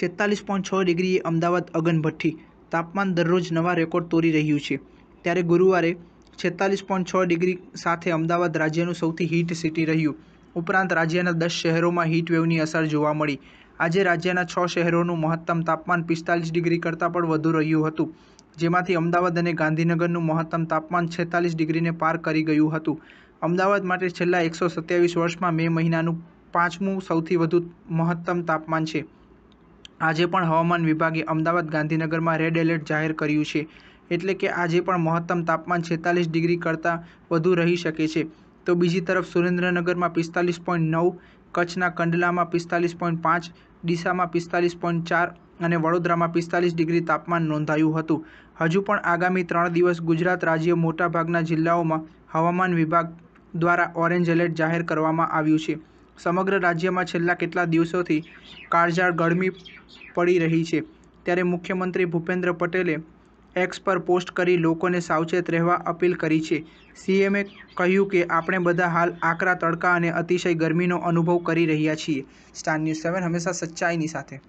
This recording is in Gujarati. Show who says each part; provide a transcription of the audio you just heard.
Speaker 1: છેતાલીસ પોઈન્ટ છ ડિગ્રીએ અમદાવાદ અગનભઠ્ઠી તાપમાન દરરોજ નવા રેકોર્ડ તોડી રહ્યું છે ત્યારે ગુરુવારે છેતાલીસ પોઈન્ટ છ ડિગ્રી સાથે અમદાવાદ રાજ્યનું સૌથી હીટ સિટી રહ્યું ઉપરાંત રાજ્યના દસ શહેરોમાં હીટવેવની અસર જોવા મળી આજે રાજ્યના છ શહેરોનું મહત્તમ તાપમાન પિસ્તાલીસ ડિગ્રી કરતાં પણ વધુ રહ્યું હતું જેમાંથી અમદાવાદ અને ગાંધીનગરનું મહત્તમ તાપમાન છેતાલીસ ડિગ્રીને પાર કરી ગયું હતું અમદાવાદ માટે છેલ્લા એકસો સત્યાવીસ વર્ષમાં મે મહિનાનું પાંચમું સૌથી વધુ મહત્તમ તાપમાન છે આજે પણ હવામાન વિભાગે અમદાવાદ ગાંધીનગરમાં રેડ એલર્ટ જાહેર કર્યું છે એટલે કે આજે પણ મહત્તમ તાપમાન છેતાલીસ ડિગ્રી કરતાં વધુ રહી શકે છે તો બીજી તરફ સુરેન્દ્રનગરમાં પિસ્તાલીસ પોઈન્ટ નવ કચ્છના કંડલામાં પિસ્તાલીસ પોઈન્ટ પાંચ ડીસામાં પિસ્તાલીસ પોઈન્ટ ચાર અને વડોદરામાં પિસ્તાલીસ ડિગ્રી તાપમાન નોંધાયું હતું હજુ પણ આગામી ત્રણ દિવસ ગુજરાત રાજ્ય મોટાભાગના જિલ્લાઓમાં હવામાન વિભાગ દ્વારા ઓરેન્જ એલર્ટ જાહેર કરવામાં આવ્યું છે સમગ્ર રાજ્યમાં છેલ્લા કેટલા દિવસોથી કાળઝાળ ગરમી પડી રહી છે ત્યારે મુખ્યમંત્રી ભૂપેન્દ્ર પટેલે એક્સ પર પોસ્ટ કરી લોકોને સાવચેત રહેવા અપીલ કરી છે સીએમએ કહ્યું કે આપણે બધા હાલ આકરા તડકા અને અતિશય ગરમીનો અનુભવ કરી રહ્યા છીએ સ્ટાર ન્યૂઝ સેવન હંમેશા સચ્ચાઈની સાથે